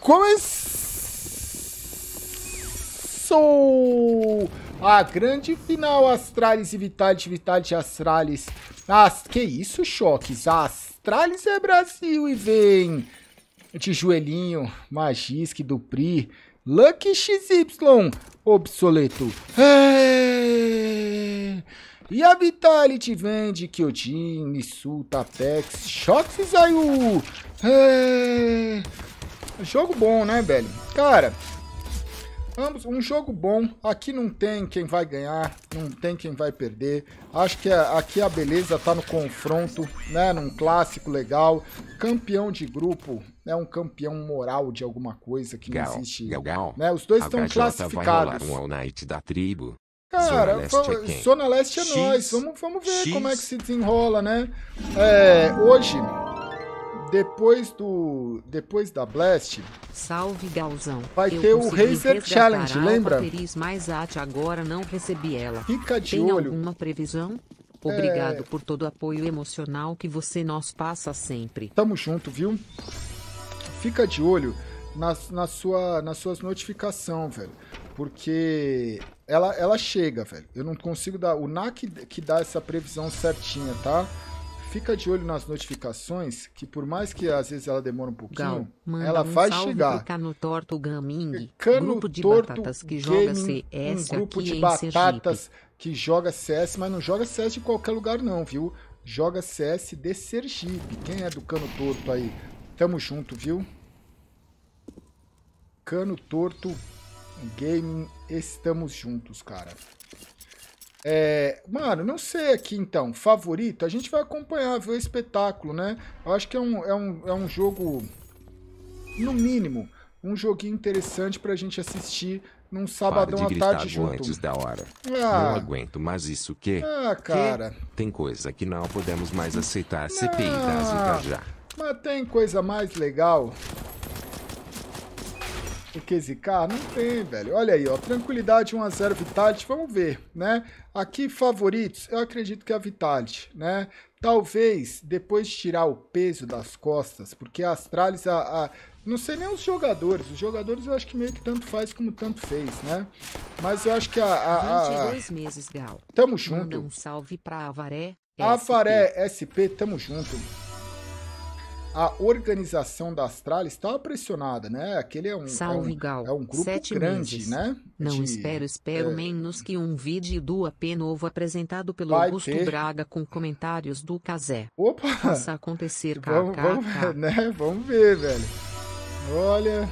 Começou a grande final Astralis e Vitality, Vitality Astralis. As... Que isso, choques? Astralis é Brasil e vem de joelhinho, Magisk, Dupri, Lucky XY, obsoleto. É... E a Vitality vende Kyojin, Nisu, Tapex, Shox e Zayu. É... Jogo bom, né, velho? Cara, ambos um jogo bom. Aqui não tem quem vai ganhar, não tem quem vai perder. Acho que a, aqui a beleza tá no confronto, né? Num clássico legal. Campeão de grupo é um campeão moral de alguma coisa que não existe. Legal. Né? Os dois estão classificados. Vai rolar um all night da tribo. Cara, é Zona Leste é, X, nós. Vamos, vamos ver X. como é que se desenrola, né? É, hoje, depois do depois da Blast, salve Galzão. Vai Eu ter o Razer Challenge, lembra? Mais mas agora não recebi ela. Fica de Tem olho. alguma previsão? É. Obrigado é... por todo o apoio emocional que você nos passa sempre. Tamo junto, viu? Fica de olho nas, na sua, nas suas notificações, velho. Porque ela, ela chega, velho. Eu não consigo dar. O NAC que dá essa previsão certinha, tá? Fica de olho nas notificações, que por mais que às vezes ela demora um pouquinho, Gal, ela um vai chegar. Cano Torto Gaming, é, Cano grupo de Torto batatas que joga CS um grupo aqui de batatas Sergipe. que joga CS, mas não joga CS de qualquer lugar não, viu? Joga CS de Sergipe. Quem é do Cano Torto aí? Tamo junto, viu? Cano Torto Gaming, estamos juntos, cara. É, mano, não sei aqui então, favorito, a gente vai acompanhar, ver o espetáculo, né? Eu acho que é um, é um, é um jogo, no mínimo, um joguinho interessante pra gente assistir num sabadão à tarde junto. antes da hora. Ah. Não aguento mais isso que... Ah, cara. Que? Tem coisa que não podemos mais aceitar, CPI das já. Mas tem coisa mais legal o QZK? Não tem, velho. Olha aí, ó. Tranquilidade 1x0 Vitality. Vamos ver, né? Aqui, favoritos, eu acredito que é a Vitality, né? Talvez, depois de tirar o peso das costas, porque a Astralis, a, a, não sei nem os jogadores. Os jogadores eu acho que meio que tanto faz como tanto fez, né? Mas eu acho que a... a, a... meses, Gal. Tamo junto. Manda um salve pra Avaré. Avaré SP, tamo junto a organização da Austrália tá estava pressionada, né? Aquele é um, Salve, é um, Gal. É um grupo Sete grande, meses. né? Não de, espero, espero é... menos que um vídeo do AP novo apresentado pelo Vai Augusto ter... Braga com comentários do Casé. Opa! Faça acontecer, vamos, vamos, ver, né? Vamos ver, velho. Olha...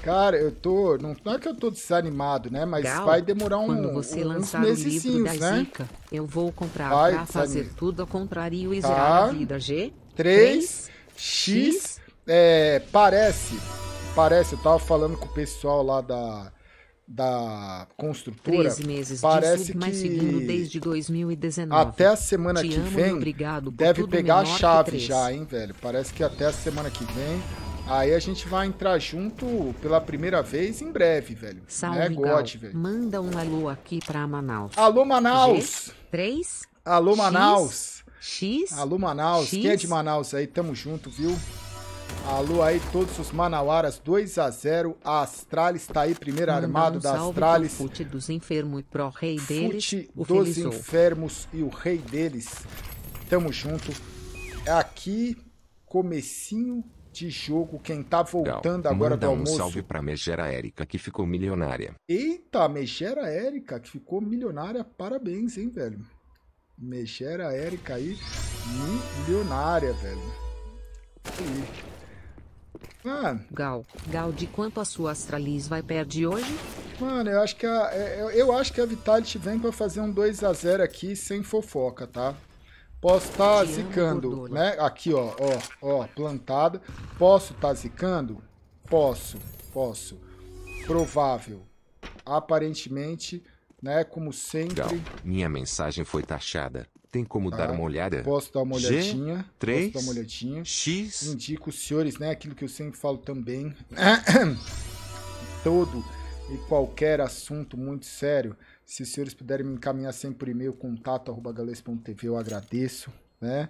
Cara, eu tô. Não, não é que eu tô desanimado, né? Mas Gal, vai demorar um. Quando você um, lançar o livro da né? eu vou comprar vai, pra fazer tudo ao contrário e tá. zerar a vida, G? 3, X, é, parece, parece, eu tava falando com o pessoal lá da da construtora. Três meses parece que mais seguro desde 2019. Até a semana Te que amo, vem obrigado deve pegar a chave já, hein, velho? Parece que até a semana que vem. Aí a gente vai entrar junto pela primeira vez em breve, velho. Né, Salve, é God, velho. Manda um alô aqui pra Manaus. Alô, Manaus! g Alô, Manaus! X? X. Alô, Manaus. X? Quem é de Manaus aí? Tamo junto, viu? Alô aí, todos os manauaras, 2 a 0 A Astralis tá aí, primeiro armado um da Astralis. fute dos enfermos e pro rei deles. Fute o dos felizou. enfermos e o rei deles. Tamo junto. É aqui, comecinho de jogo, quem tá voltando Gal, agora do almoço. um salve pra Megera Érica, que ficou milionária. Eita, Megera Érica, que ficou milionária, parabéns, hein, velho mexer a Erika aí milionária, velho. Mano. Gal, Gal, de quanto a sua Astralis vai perder hoje? Mano, eu acho que a, eu, é, é, eu acho que a Vitality vem pra fazer um 2x0 aqui sem fofoca, tá? Posso estar tá zicando, gordura. né? Aqui, ó, ó, ó, plantada. Posso estar tá zicando? Posso, posso. Provável. Aparentemente, né? Como sempre. Gal, minha mensagem foi taxada. Tem como tá? dar ah, uma olhada? Posso dar uma olhadinha. G, 3, posso dar uma olhadinha. X. Indico os senhores, né? Aquilo que eu sempre falo também. Todo e qualquer assunto muito sério. Se os senhores puderem me encaminhar sempre por e-mail, contato arroba contato.gales.tv, eu agradeço, né?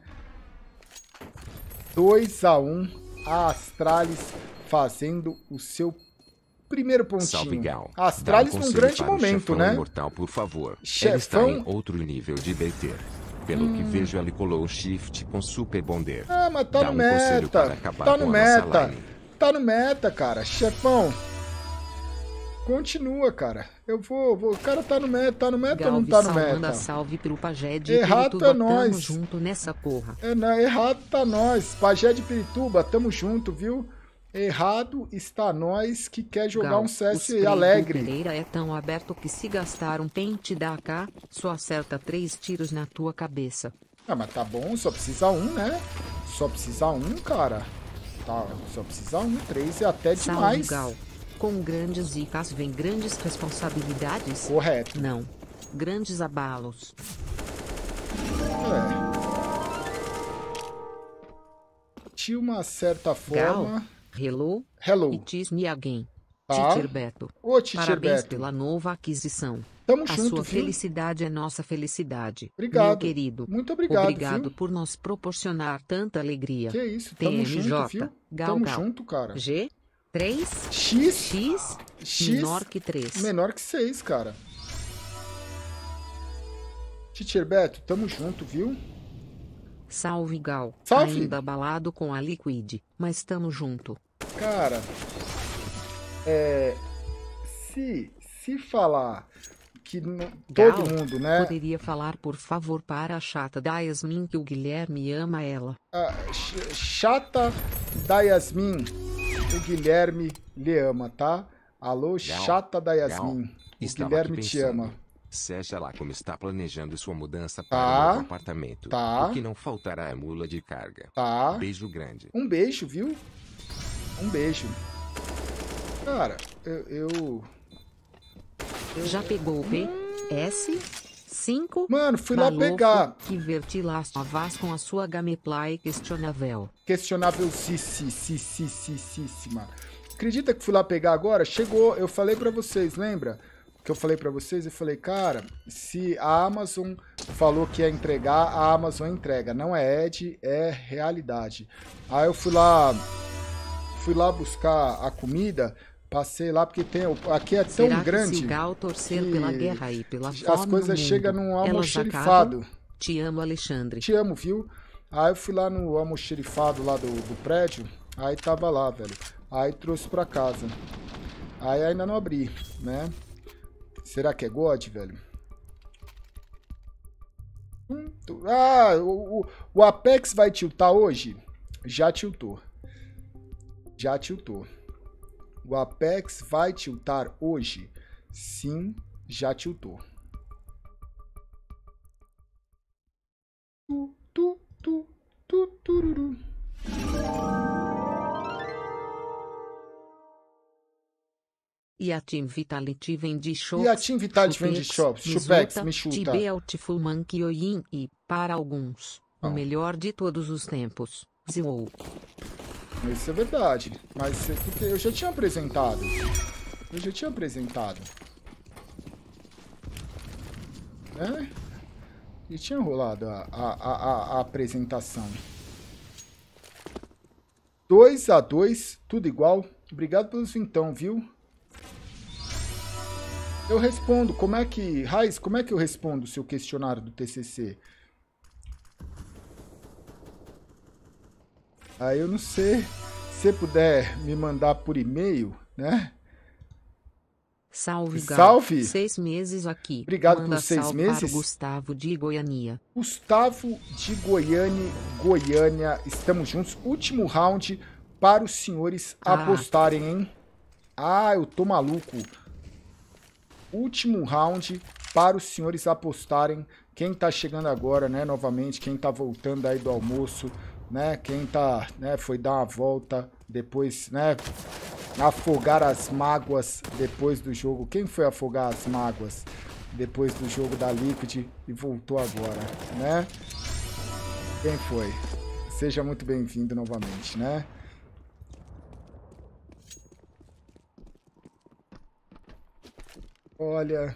2 a 1 a Astralis fazendo o seu Primeiro pontinho. Salve, Gal. Astralis um num grande momento, né? Imortal, por favor. Chefão... Ele está em outro nível de BT. Pelo hum. que vejo, ele colou o shift com super bonder. Ah, mas tá Dá no um meta. Tá no meta. Tá no meta, cara. Chefão. Continua, cara. Eu vou, vou. O cara tá no meta, tá no meta Galvi, ou não tá no meta? Manda salve pro Pajé de errado é Pirituba, é nós. tamo junto nessa porra. É, não, errado tá nós. Pajé de Pirituba, tamo junto, viu? Errado está nós que quer jogar Gal, um CS alegre. Pereira é tão aberto que se gastar um pente da AK, só acerta três tiros na tua cabeça. Ah, mas tá bom, só precisa um, né? Só precisa um, cara. Tá, só precisa um, três é até Salve, demais. Gal. Com grandes dicas vem grandes responsabilidades? Correto. Não. Grandes abalos. É. De uma certa forma... Gal Hello. Hello. It is me again. Tá. Teacher Beto. Ô, teacher Parabéns Beto. pela nova aquisição. Tamo junto, a sua viu? felicidade é nossa felicidade. Obrigado. Meu querido. Muito obrigado. Obrigado viu? por nos proporcionar tanta alegria. Que isso, tamo TMJ, junto, viu? Gal, tamo Gal. junto, cara. G 3 X X, X menor que 3. Menor que 6, cara. Teacher Beto, tamo junto, viu? Salve Gal. Salve. Ainda abalado com a Liquid, mas tamo junto. Cara, é, se se falar que todo Gal, mundo, né? Poderia falar, por favor, para a chata da Yasmin que o Guilherme ama ela. A chata da Yasmin, o Guilherme lhe ama, tá? Alô, Gal, chata da Yasmin. Gal, o Guilherme te ama. Né? Seja lá como está planejando sua mudança para o tá, um apartamento. Tá. O que não faltará é mula de carga. Tá. Beijo grande. Um beijo, viu? Um beijo. Cara, eu... eu... eu... Já pegou o P? S? 5? Mano, fui Malofo, lá pegar. Que vertilaste a Vaz com a sua gameplay questionável. Questionável, si, si, si, si, si, si, si, mano. Acredita que fui lá pegar agora? Chegou, eu falei pra vocês, lembra? Lembra? que eu falei para vocês, eu falei, cara, se a Amazon falou que ia entregar, a Amazon entrega. Não é Ed, é realidade. Aí eu fui lá, fui lá buscar a comida, Passei lá porque tem aqui é tão Será grande. Que se torcer que pela guerra e pela fome as coisas chegam num almoxerifado. Te amo, Alexandre. Te amo, viu? Aí eu fui lá no almoxerifado lá do, do prédio, aí tava lá, velho. Aí trouxe para casa. Aí ainda não abri, né? Será que é God, velho? Ah, o, o Apex vai tiltar hoje? Já tiltou. Já tiltou. O Apex vai tiltar hoje? Sim, já tiltou. Tu, tu, tu, tu, tururu. E a Team Vitality vende shops. E a Team Vitality vende shops. Chupex, me chuta. o Yin e, para alguns, o melhor de todos os tempos. Zou. Isso é verdade. Mas é eu já tinha apresentado. Eu já tinha apresentado. Né? E tinha rolado a, a, a, a apresentação. 2 a 2 tudo igual. Obrigado pelos vintão, viu? Eu respondo. Como é que... Raiz, como é que eu respondo o seu questionário do TCC? Aí eu não sei. Se puder me mandar por e-mail, né? Salve, Gal. Salve. Seis meses aqui. Obrigado Manda pelos seis meses. Gustavo de Goiânia. Gustavo de Goiânia, Goiânia. Estamos juntos. Último round para os senhores ah. apostarem, hein? Ah, eu tô maluco último round para os senhores apostarem. Quem está chegando agora, né, novamente, quem está voltando aí do almoço, né, quem tá, né, foi dar uma volta depois, né, afogar as mágoas depois do jogo. Quem foi afogar as mágoas depois do jogo da Liquid e voltou agora, né? Quem foi? Seja muito bem-vindo novamente, né? Olha,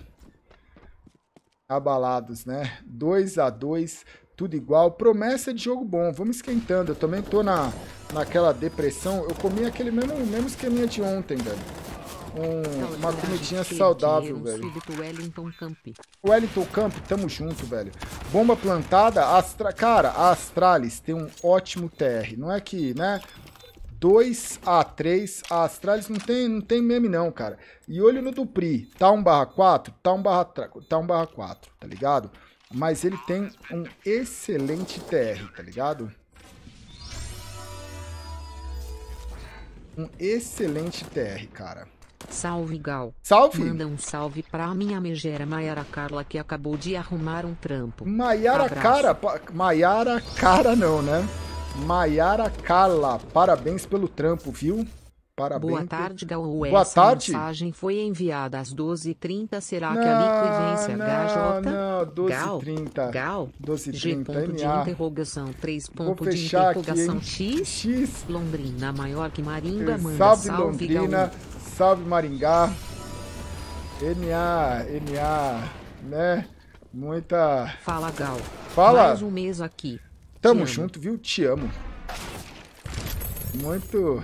abalados, né? 2 a 2 tudo igual. Promessa de jogo bom. Vamos esquentando. Eu também tô na, naquela depressão. Eu comi aquele mesmo, mesmo esqueminha de ontem, velho. Um, uma comidinha saudável, velho. Wellington Camp. Camp, tamo junto, velho. Bomba plantada, Astra... cara, a Astralis tem um ótimo TR. Não é que, né, 2 a 3 a Astralis não tem, não tem meme não, cara. E olho no Dupri, tá 1 barra 4, tá 1 barra, tá 1 barra 4, tá ligado? Mas ele tem um excelente TR, tá ligado? Um excelente TR, cara. Salve, Gal. Salve. Manda um salve pra minha megera Maiara Carla, que acabou de arrumar um trampo. Maiara Cara... Maiara Cara não, né? Maiara Carla, parabéns pelo trampo, viu? Parabéns. Boa tarde, Gaú. Boa Essa tarde. mensagem foi enviada às 12h30. Será não, que a liquidência não, HJ? Não, 12h30. Gal? 12h30. G ponto de interrogação 3 ponto de interrogação aqui, X. X. Londrina maior que maringa Manda salve, salve Londrina. Gaú. Salve Maringá. NA, NA, né? Muita. Fala, Gal. Fala. Mais um mês aqui. Tamo junto, viu? Te amo. Muito.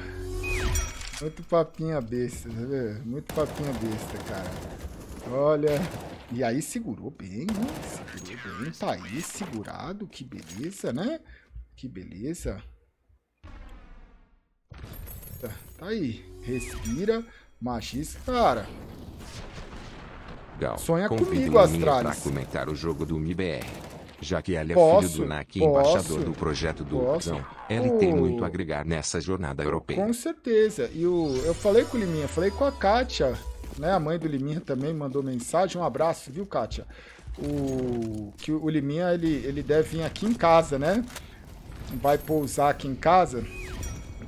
Muito papinha besta, tá vendo? Muito papinha besta, cara. Olha. E aí segurou bem, hein? Segurou bem. Tá aí segurado. Que beleza, né? Que beleza. Tá, tá aí. Respira. Magis, cara. Gal, Sonha comigo, Astralis. Pra comentar o jogo do já que ela é posso, filho do Naki, embaixador posso, do projeto do posso. ela tem muito a agregar nessa jornada europeia. Com certeza. E o... eu falei com o Liminha, falei com a Kátia, né? A mãe do Liminha também mandou mensagem. Um abraço, viu, Kátia? O... Que o Liminha, ele, ele deve vir aqui em casa, né? Vai pousar aqui em casa.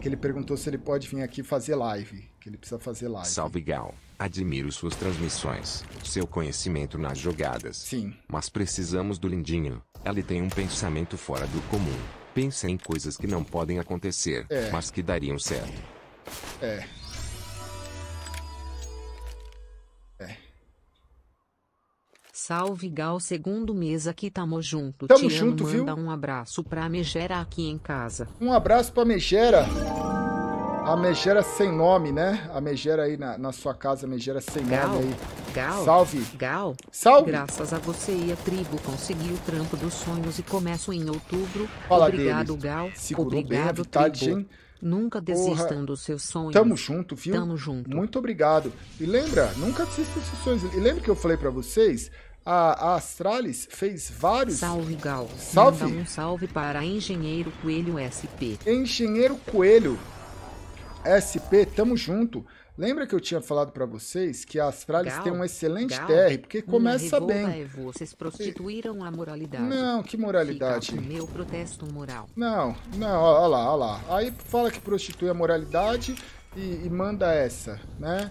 Que ele perguntou se ele pode vir aqui fazer live. Que ele precisa fazer live. Salve, Gal. Admiro suas transmissões, seu conhecimento nas jogadas. Sim. Mas precisamos do Lindinho. Ele tem um pensamento fora do comum. Pensa em coisas que não podem acontecer, é. mas que dariam certo. É. É. Salve Gal, segundo mês aqui tamo junto. Tamo Te junto, amo, viu? Manda um abraço pra Megera aqui em casa. Um abraço pra Megera. A megera sem nome, né? A megera aí na, na sua casa, a megera sem Gal, nome aí. Gal. Salve. Gal. Salve. Graças a você e a tribo consegui o trampo dos sonhos e começo em outubro. Fala Obrigado, deles. Gal. Segurou Obrigado, bem a tribo. hein? Nunca desistam dos seus sonhos. Tamo junto, viu? Tamo junto. Muito obrigado. E lembra, nunca desista dos seus sonhos. E lembra que eu falei para vocês? A, a, Astralis fez vários. Salve, Gal. Salve. Manda um salve para Engenheiro Coelho SP. Engenheiro Coelho. SP, tamo junto. Lembra que eu tinha falado para vocês que as frades têm um excelente Gal, TR, porque começa bem. É vocês prostituíram a moralidade. Não, que moralidade? meu protesto moral. Não, não, olha lá, olha lá. Aí fala que prostitui a moralidade e, e manda essa, né?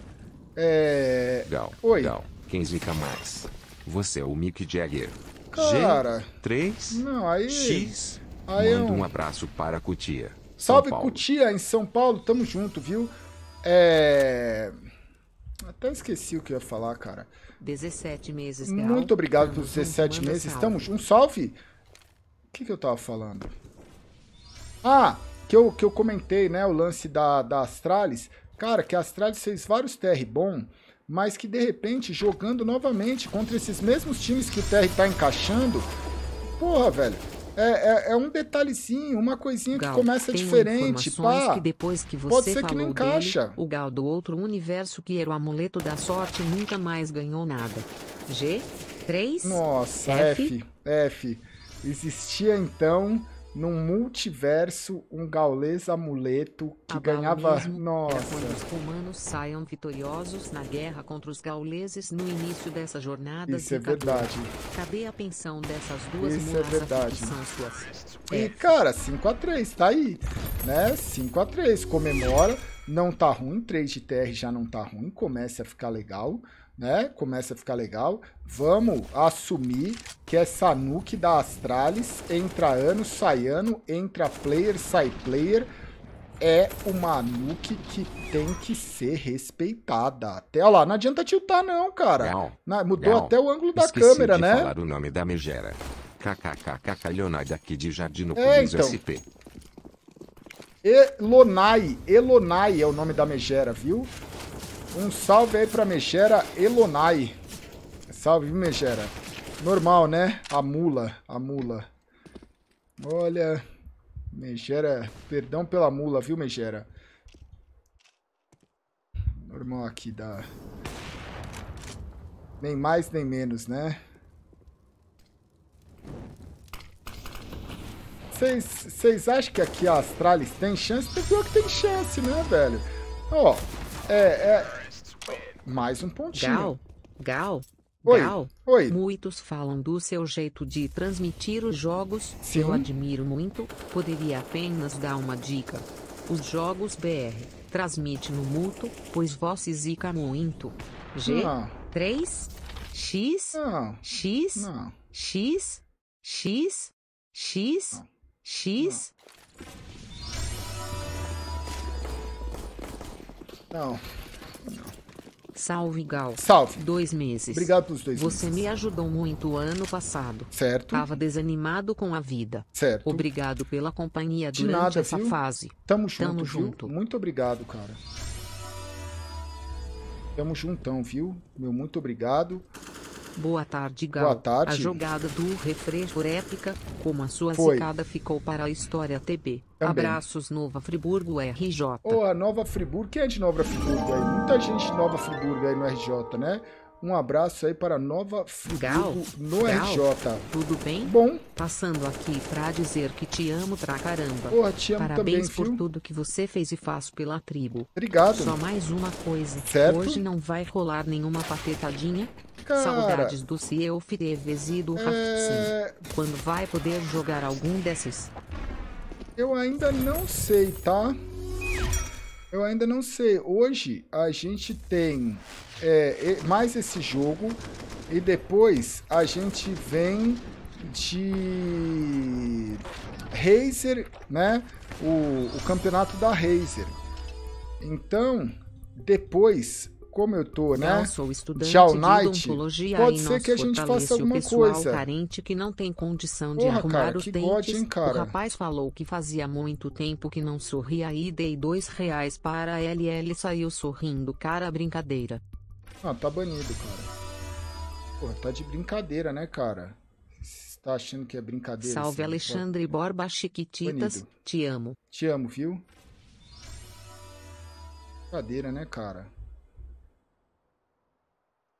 É... Gal, Oi. Gal, quem zica mais? Você é o Mick Jagger. Cara... G3? Não, aí... X? Aí Manda um... um abraço para a cutia. Salve Cutia em São Paulo, tamo junto, viu? É... Até esqueci o que eu ia falar, cara. 17 meses. Real, Muito obrigado pelos 17 meses. Salve. Estamos. Um salve? O que, que eu tava falando? Ah, que eu, que eu comentei, né? O lance da, da Astralis. Cara, que a Astralis fez vários TR bom, mas que de repente, jogando novamente contra esses mesmos times que o TR tá encaixando. Porra, velho. É, é, é um detalhezinho, uma coisinha Gal, que começa diferente. Pá, que depois que você pode ser que não encaixa. Dele, o Gal do outro universo que era o amuleto da sorte nunca mais ganhou nada. G, 3, Nossa, F, F. F. Existia então num multiverso, um gaulês amuleto que Abalo ganhava. É Nossa. quando os romanos saiam vitoriosos na guerra contra os gauleses no início dessa jornada. Isso é verdade. Cadê a pensão dessas duas Isso é verdade. E cara, 5x3, tá aí. Né? 5x3, comemora. Não tá ruim, 3 de TR já não tá ruim, começa a ficar legal né? Começa a ficar legal. Vamos assumir que essa nuke da Astralis, entra ano, sai ano, entra player, sai player, é uma nuke que tem que ser respeitada. Até lá, não adianta tiltar não, cara. Não, mudou não. até o ângulo da Esqueci câmera, de né? falar o nome da megera. KKKKK Leonardo de Jardim no é, então. SP. Elonai, Elonai é o nome da megera, viu? Um salve aí pra Mexera Elonai. Salve, Mexera. Normal, né? A mula, a mula. Olha, Mexera, perdão pela mula, viu, Mexera? Normal aqui da... Nem mais, nem menos, né? Vocês acham que aqui a Astralis tem chance? Tem pior que tem chance, né, velho? Ó, oh, é, é, mais um pontinho. Gal, Gal, Oi. Gal. Oi. Muitos falam do seu jeito de transmitir os jogos. Sim. Eu admiro muito. Poderia apenas dar uma dica. Os jogos BR transmite no mútuo, pois você zica muito. G, Não. 3, X, Não. X, Não. X, X, X, X. Não. Não. Salve, Gal. Salve. Dois meses. Obrigado pelos dois Você meses. me ajudou muito ano passado. Certo. Tava desanimado com a vida. Certo. Obrigado pela companhia De durante nada, essa viu? fase. Tamo junto, Tamo junto. Viu? Muito obrigado, cara. Tamo juntão, viu? Meu muito obrigado. Boa tarde, Gal. Boa tarde. A jogada do refresco épica, como a sua Foi. zicada ficou para a história TB. Também. Abraços, Nova Friburgo, RJ. Ô, oh, a Nova Friburgo, quem é de Nova Friburgo aí? Muita gente de Nova Friburgo aí no RJ, né? Um abraço aí para Nova Friburgo Gal, no Gal, RJ. Tudo bem? Bom. Passando aqui para dizer que te amo pra caramba. Porra, te amo Parabéns também, por tudo que você fez e faz pela tribo. Obrigado. Só mais uma coisa. Certo? Hoje não vai rolar nenhuma patetadinha, Cara, Saudades do Cielf Teves e do é... Quando vai poder jogar algum desses? Eu ainda não sei, tá? Eu ainda não sei. Hoje a gente tem é, mais esse jogo e depois a gente vem de Razer, né? O, o campeonato da Razer. Então, depois como eu tô, né? Eu sou estudante Tchau, de Night. odontologia Pode ser que a gente faça alguma coisa. carente que não tem condição de Porra, arrumar cara, os que dentes. God, hein, cara? O rapaz falou que fazia muito tempo que não sorria e dei dois reais para ele e ele saiu sorrindo, cara, brincadeira. Ah, tá banido, cara. Pô, tá de brincadeira, né, cara? Você tá achando que é brincadeira? Salve, assim, Alexandre pode... É Borba Chiquititas, banido. te amo. Te amo, viu? Brincadeira, né, cara?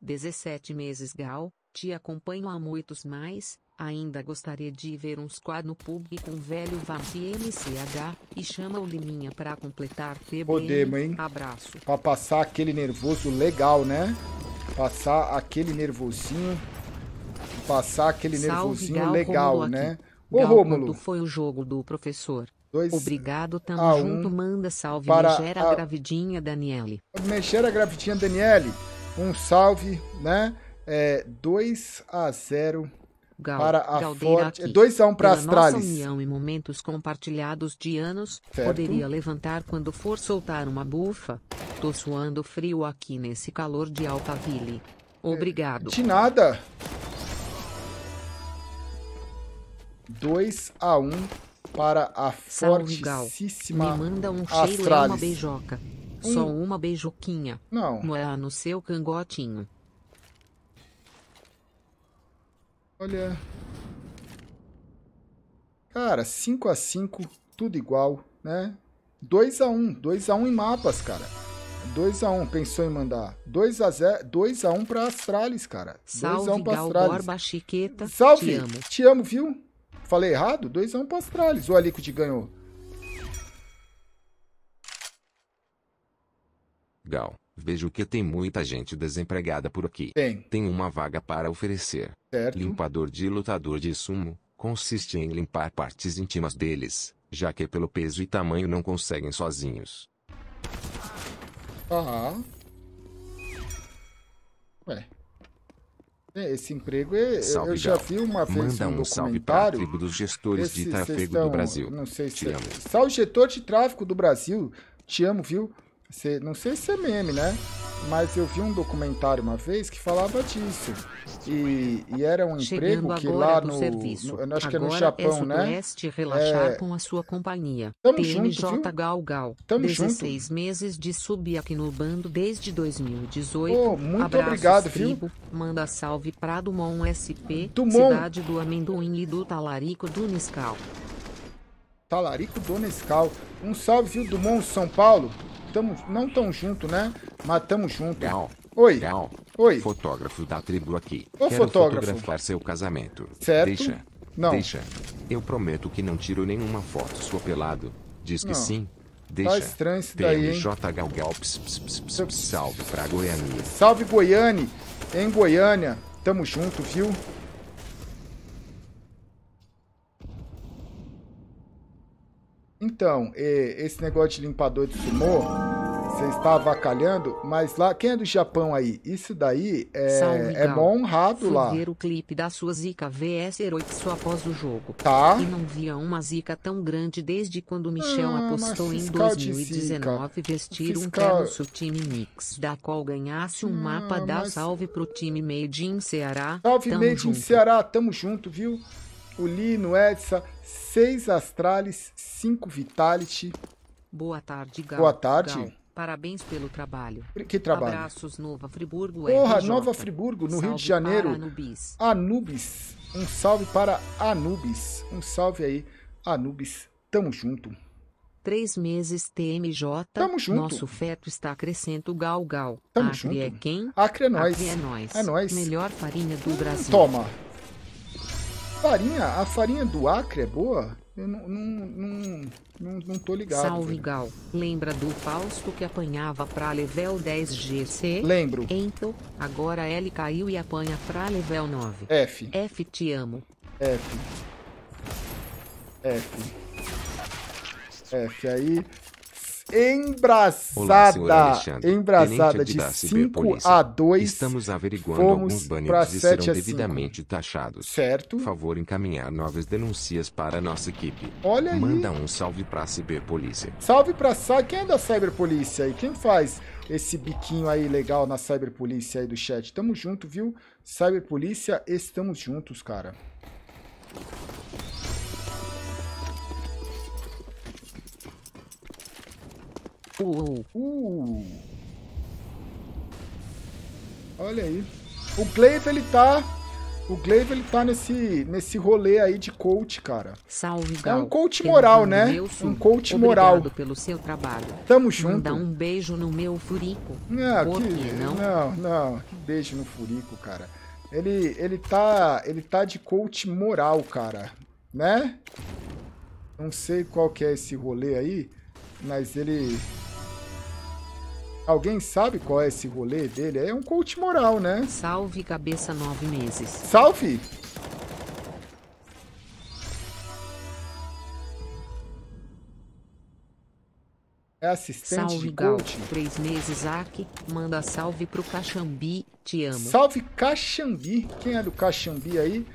17 meses Gal, te acompanho há muitos mais, ainda gostaria de ver uns quad no pub com velho Vamp MCH, e chama o Liminha pra completar TBM. Podemos, hein? Abraço. Pra passar aquele nervoso legal, né? Passar aquele nervosinho, passar aquele Salve, nervosinho Gal, legal, Romulo né? Ô, Gal, Rômulo. foi o jogo do professor? Dois Obrigado, tamo junto, um manda salve, para Megera a... Gravidinha Daniele. Megera Gravidinha Daniele, um salve, né? É, 2 a 0 Gal, para a Forte. Aqui, 2 a 1 para Astralis. Nossa união e momentos compartilhados de anos, certo. poderia levantar quando for soltar uma bufa. Tô suando frio aqui nesse calor de Alphaville. Obrigado. De nada. 2 a 1 para a Salve, fortíssima Gal. Me manda um cheiro Astralis. É uma beijoca. Um... Só uma beijoquinha. Não. Moá no seu cangotinho. Olha. Cara, 5 x 5 tudo igual, né? 2 x 1 2 x 1 em mapas, cara. 2 x 1 pensou em mandar. 2 x 0 2 a 1 para Astralis, cara. Salve, 2 a 1 para Astralis. Borba, Chiqueta. Salve. Te amo. Te amo, viu? Falei errado? 2 x 1 pra Astralis. O Alicud ganhou. Gal, vejo que tem muita gente desempregada por aqui. Tem. Tem uma vaga para oferecer. Certo. Limpador de lutador de sumo, consiste em limpar partes íntimas deles, já que pelo peso e tamanho não conseguem sozinhos. Aham. Ué. É, esse emprego é, salve, eu já Gal. vi uma vez Manda um, um salve para a tribo dos gestores esse, de tráfego estão, do Brasil. Não sei se te é, amo. Salve gestor de tráfego do Brasil. Te amo, viu? se não sei se é meme, né? Mas eu vi um documentário uma vez que falava disso. E, e era um Chegando emprego que lá no, no, Acho agora que é no Japão, é né? relaxar é... com a sua companhia. Tamo TMJ junto, viu? Gal Gal. Tamo 16 junto. meses de sub aqui no bando desde 2018. Oh, muito Abraços, obrigado, tribo. viu? Manda salve pra Dumon SP, cidade do amendoim e do talarico do Nescau. Talarico do Nescau. Um salve, viu, Dumon São Paulo. Tamo, não tão junto, né? Mas tamo junto. Oi. Oi. Fotógrafo da tribo aqui. Ô, Quero fotógrafo. fotografar seu casamento. Certo. Deixa. Não. Deixa. Eu prometo que não tiro nenhuma foto sua pelado. Diz que não. sim. Tá Deixa. Tá estranho isso daí, hein? J. Salve pra Goiânia. Salve, Goiânia. Em Goiânia. Tamo junto, viu? Então, esse negócio de limpador de sumô, você está avacalhando, mas lá, quem é do Japão aí? Isso daí é, Salve, é mó honrado Fui lá. ver o clipe da sua zica VS Heroics após o jogo. Tá. E não via uma zica tão grande desde quando Michel ah, apostou em 2019 vestir fiscal... um terno se time Mix, da qual ganhasse um ah, mapa da mas... salve pro time Made in Ceará. Salve tamo Made junto. in Ceará, tamo junto, viu? o Lino, Edsa, 6 Astralis, 5 Vitality. Boa tarde, Gal. Boa tarde. Gal. Parabéns pelo trabalho. Que trabalho? Abraços, Nova Friburgo. Porra, Nova Friburgo, no salve Rio de Janeiro. Anubis. Anubis. Um salve para Anubis. Um salve aí, Anubis. Tamo junto. Três meses TMJ. Tamo junto. Nosso feto está crescendo gal gal. Tamo Acre é junto. é quem? Acre é nós. Acre é nós. É nós. Melhor farinha do hum, Brasil. Toma. Farinha, a farinha do Acre é boa? Eu não, não, não, não, não tô ligado. Salve velho. Gal, lembra do Fausto que apanhava pra level 10 GC? Lembro. Então, agora ele caiu e apanha pra level 9. F. F te amo. F. F. F aí embraçada, embraçada de 5 a 2. Estamos averiguando alguns banners e serão devidamente taxados. Certo. Favor encaminhar novas denúncias para nossa equipe. Olha Manda aí. Manda um salve para a Cyberpolícia. Salve para sa... quem é da Cyberpolícia aí? Quem faz esse biquinho aí legal na Cyberpolícia aí do chat? Tamo junto, viu? Cyberpolícia, estamos juntos, cara. Uh, uh. Olha aí. O Glaive, ele tá... O Glaive, ele tá nesse, nesse rolê aí de coach, cara. Salve, Gal. É um coach moral, né? Um coach Obrigado moral. pelo seu trabalho. Tamo junto. Manda um beijo no meu furico. Não, é, que... que não? não, não. Que beijo no furico, cara. Ele, ele, tá, ele tá de coach moral, cara. Né? Não sei qual que é esse rolê aí, mas ele Alguém sabe qual é esse rolê dele? É um coach moral, né? Salve, cabeça nove meses. Salve! É assistente salve, de coach. Três meses, Aki. Manda salve pro Caxambi. Te amo. Salve, Caxambi. Quem é do Caxambi aí?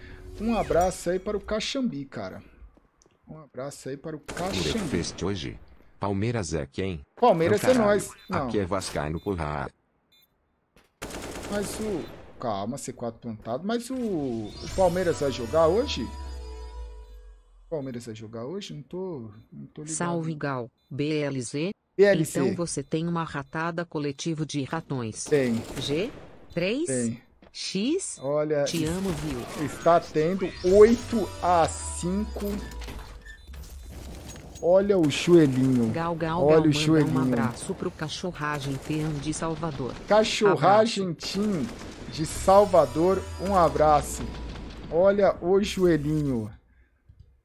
Um abraço aí para o Caxambi, cara. Um abraço aí para o Caxambi. O que hoje? Palmeiras é quem? Palmeiras é nós. Não. Aqui é Vascaíno, porra. Mas o... Calma, C4 plantado. Mas o... o Palmeiras vai jogar hoje? Palmeiras vai jogar hoje? Não tô, não tô ligado. Salve, Gal. BLZ? BLC. Então você tem uma ratada coletivo de ratões. Tem. G? 3? Tem. X? Olha... Te amo, viu? Está tendo 8 a 5... Olha o chuelinho. Gal, gal, Olha gal, o chuelinho. Um abraço pro Cachorragem Team de Salvador. Cachorragem Team de Salvador, um abraço. Olha o joelhinho.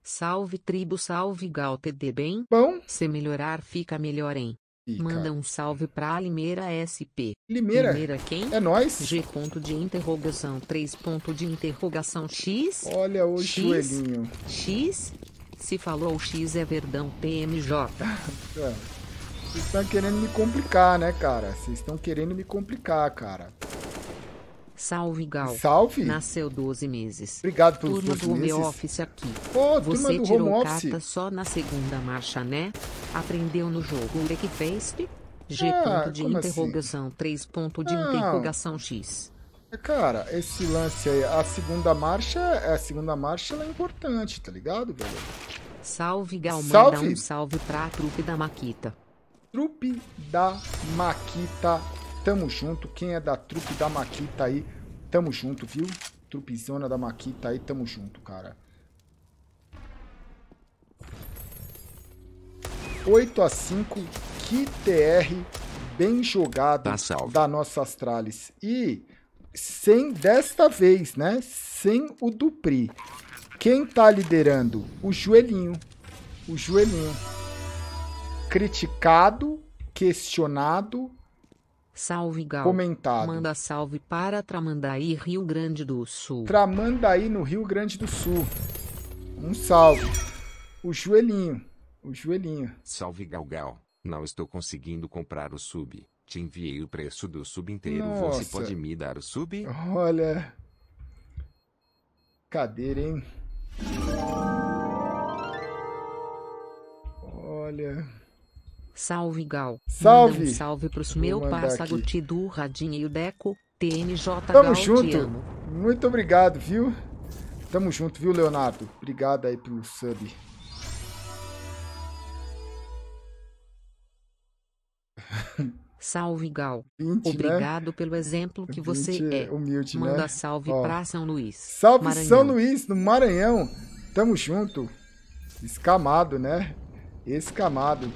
Salve tribo, salve Gal, TD bem? Bom. Se melhorar, fica melhor, hein? Fica. Manda um salve pra Limeira SP. Limeira? Limeira quem? É nós. G ponto de interrogação 3 ponto de interrogação X. Olha o X, joelhinho. X, se falou X é verdão PMJ. É. Vocês estão querendo me complicar, né, cara? Vocês estão querendo me complicar, cara. Salve, Gal. Salve. Nasceu 12 meses. Obrigado pelos turma 12 do meses. Turma do office aqui. Pô, Você turma do tirou home office. carta só na segunda marcha, né? Aprendeu no jogo o que G ah, ponto de assim? interrogação assim? 3 ponto de Não. Ah. interrogação X. Cara, esse lance aí, a segunda marcha, a segunda marcha é importante, tá ligado, velho? Salve, Gal, salve. manda um salve pra trupe da Maquita. Trupe da Maquita, tamo junto. Quem é da trupe da Maquita aí, tamo junto, viu? Trupezona da Maquita aí, tamo junto, cara. 8 a 5, que TR bem jogado tá da nossa Astralis. E sem desta vez, né? Sem o Dupri. Quem tá liderando? O Joelhinho. O Joelhinho. Criticado, questionado. Salve, Gal. Comentado. Manda salve para Tramandaí, Rio Grande do Sul. Tramandaí, no Rio Grande do Sul. Um salve. O Joelhinho. O Joelhinho. Salve, Galgal. Gal. Não estou conseguindo comprar o sub. Te enviei o preço do sub inteiro. Nossa. Você pode me dar o sub? Olha. Cadeira, hein? Olha. Salve, Gal. Salve. Um salve pros Vou meu passagote do Radinho e o Deco. TNJ Tamo junto. Muito obrigado, viu? Tamo junto, viu, Leonardo? Obrigado aí pelo sub. Salve Gal. Né? Obrigado né? pelo exemplo que você é. Humilde, Manda né? salve Ó. pra São Luís. Salve Maranhão. São Luís, no Maranhão. Tamo junto. Escamado, né? Escamado.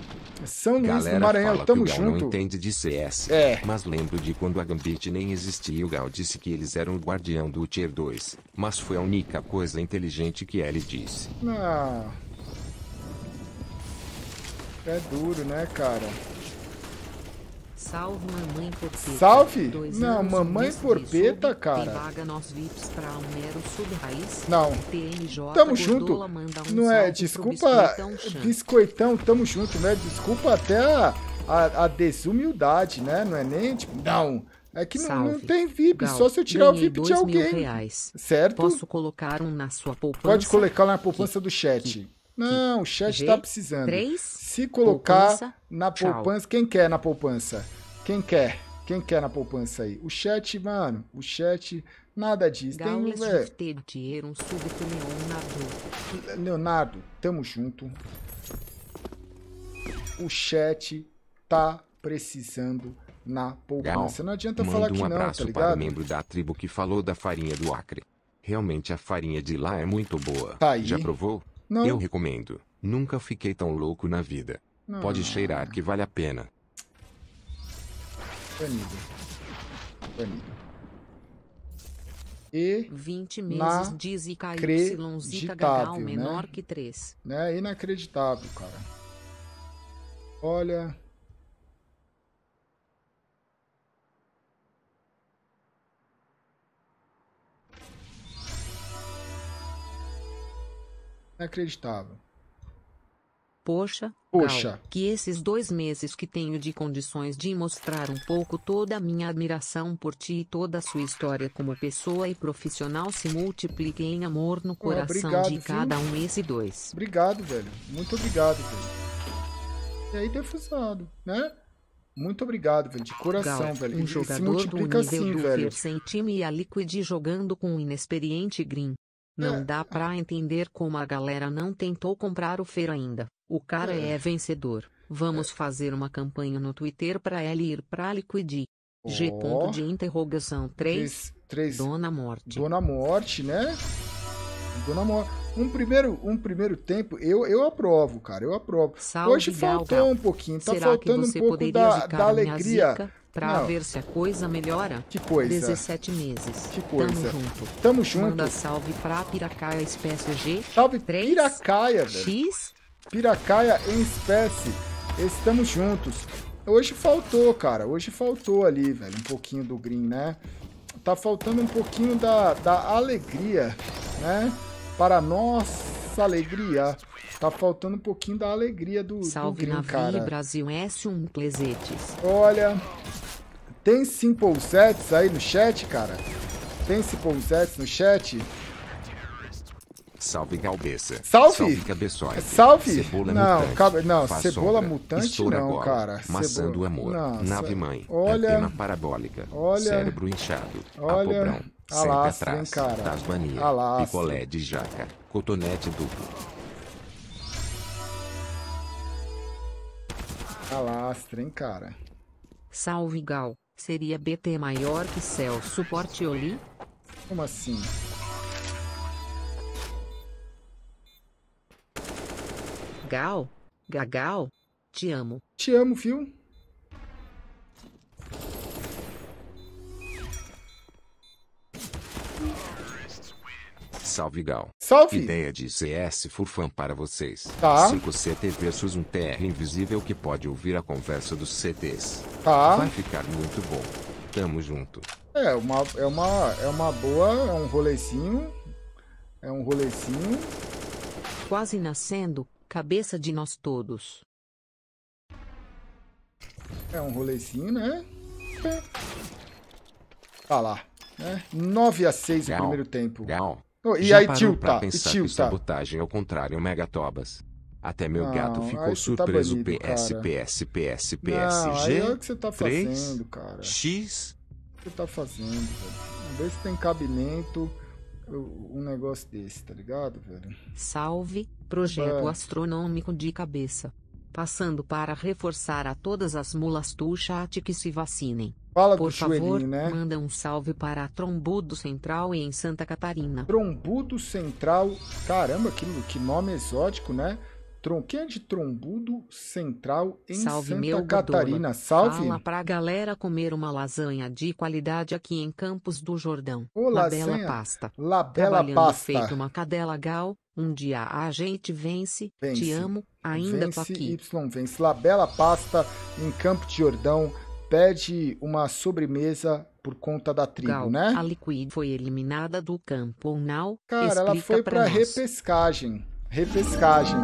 São Luís Galera do Maranhão, fala tamo que o Gal não entende de CS. É. Mas lembro de quando a Gambit nem existia e o Gal disse que eles eram o guardião do Tier 2. Mas foi a única coisa inteligente que ele disse. Ah. É duro, né, cara? Salve mamãe porpeta. Salve? não, mamãe porpeta, sub, cara. Vaga nós VIPs pra Almero Subraiz. Não. TNJ, tamo junto. Um não é, desculpa, biscoitão, biscoitão, tamo junto, né? Desculpa até a, a, a desumildade, né? Não é nem, tipo, não. É que não, não tem VIP, Gal, só se eu tirar o VIP de alguém. Certo? Posso colocar um na sua poupança? Pode colocar na poupança que, do chat. Que, não, o chat G, tá precisando. 3? Se colocar poupança, na poupança, tchau. quem quer na poupança? Quem quer? Quem quer na poupança aí? O chat, mano, o chat, nada disso. Tem, ter dinheiro, um súbito Leonardo. Leonardo, tamo junto. O chat tá precisando na poupança. Gal, não adianta falar que um não, tá ligado? Para o membro da tribo que falou da farinha do Acre. Realmente a farinha de lá é muito boa. Tá aí. Já provou? Não. Eu recomendo. Nunca fiquei tão louco na vida. Não. Pode cheirar que vale a pena. Banido. Banido. E 20 meses de Zika Zika né? menor né? que 3. Né? Inacreditável, cara. Olha. Inacreditável. Poxa, Poxa. Cal, que esses dois meses que tenho de condições de mostrar um pouco toda a minha admiração por ti e toda a sua história como pessoa e profissional se multipliquem em amor no coração obrigado, de cada um um e dois. Obrigado, velho. Muito obrigado, velho. E aí, defusado, né? Muito obrigado, velho. De coração, Gal, velho. Um jogador do nível assim, do velho. sem time e a Liquid jogando com um inexperiente Green. Não é. dá pra entender como a galera não tentou comprar o Fer ainda. O cara é, é vencedor. Vamos é. fazer uma campanha no Twitter para ele ir para liquidi Oh. G. Ponto de interrogação 3. 3. Dona Morte. Dona Morte, né? Dona Morte. Um primeiro, um primeiro tempo, eu, eu aprovo, cara, eu aprovo. Salve, Hoje faltou Gal, um pouquinho, tá Será faltando um pouco da, da alegria para ver se a coisa melhora. Que coisa. 17 meses. Que coisa. Tamo junto. Tamo junto. Manda salve pra Piracaia Espécie G. Salve 3, Piracaia, velho. X Piracaia em espécie. Estamos juntos. Hoje faltou, cara. Hoje faltou ali, velho, um pouquinho do green, né? Tá faltando um pouquinho da, da alegria, né? Para nossa alegria. Tá faltando um pouquinho da alegria do, Salve do green, cara. Salve Brasil S1 Plesetes. Olha, tem simple sets aí no chat, cara? Tem simple sets no chat? Salve Galbeça. Salve! Salve cabeções. Salve! Cebola não, mutante. Cabe... Não, Faz cebola sombra. mutante Estoura não, bola. cara. Maçã do amor. Não, Nave mãe. Olha. Antena parabólica. Olha. Cérebro inchado. Olha. Apobrão. Ah sempre Alastra, atrás. Cara. Tasmania. Alastra. Ah Picolé de jaca. Cotonete duplo. Alastra, ah hein, cara. Salve Gal. Seria BT maior que Celso Portioli? Como assim? Gagal, Gagal, te amo. Te amo, viu? Salve Gal. Salve. Ideia de CS Furfan para vocês. Tá. 5 CT versus um TR invisível que pode ouvir a conversa dos CTs. Tá. Vai ficar muito bom. Tamo junto. É uma, é uma, é uma boa, é um rolecinho. É um rolecinho. Quase nascendo, cabeça de nós todos. É um rolezinho, né? Tá lá. Né? 9 a 6 no primeiro tempo. Oh, e Já aí, tá? e tilta. sabotagem ao é contrário, é Megatobas. Até meu não, gato ficou tá surpreso. Tá banido, PS, PS, PS, PSG. Não, é o que você tá fazendo, 3, cara. X. O que você tá fazendo, velho? Vê se tem cabimento um negócio desse, tá ligado, velho? Salve, projeto astronômico de cabeça. Passando para reforçar a todas as mulas do chat que se vacinem. Fala Por favor, né? manda um salve para Trombudo Central em Santa Catarina. Trombudo Central, caramba, que, que nome exótico, né? Quem de Trombudo Central em Salve, Santa meu Catarina? Godolo. Salve! Fala pra galera comer uma lasanha de qualidade aqui em Campos do Jordão. Ô, La lasanha. bela pasta. La bela pasta. feito uma cadela gal, um dia a gente vence, vence. te amo, ainda vence, tô aqui. Y vence. La bela pasta em Campos do Jordão pede uma sobremesa por conta da tribo, gal, né? A Liquid foi eliminada do campo ou não? Cara, Explica ela foi pra, pra repescagem. Repescagem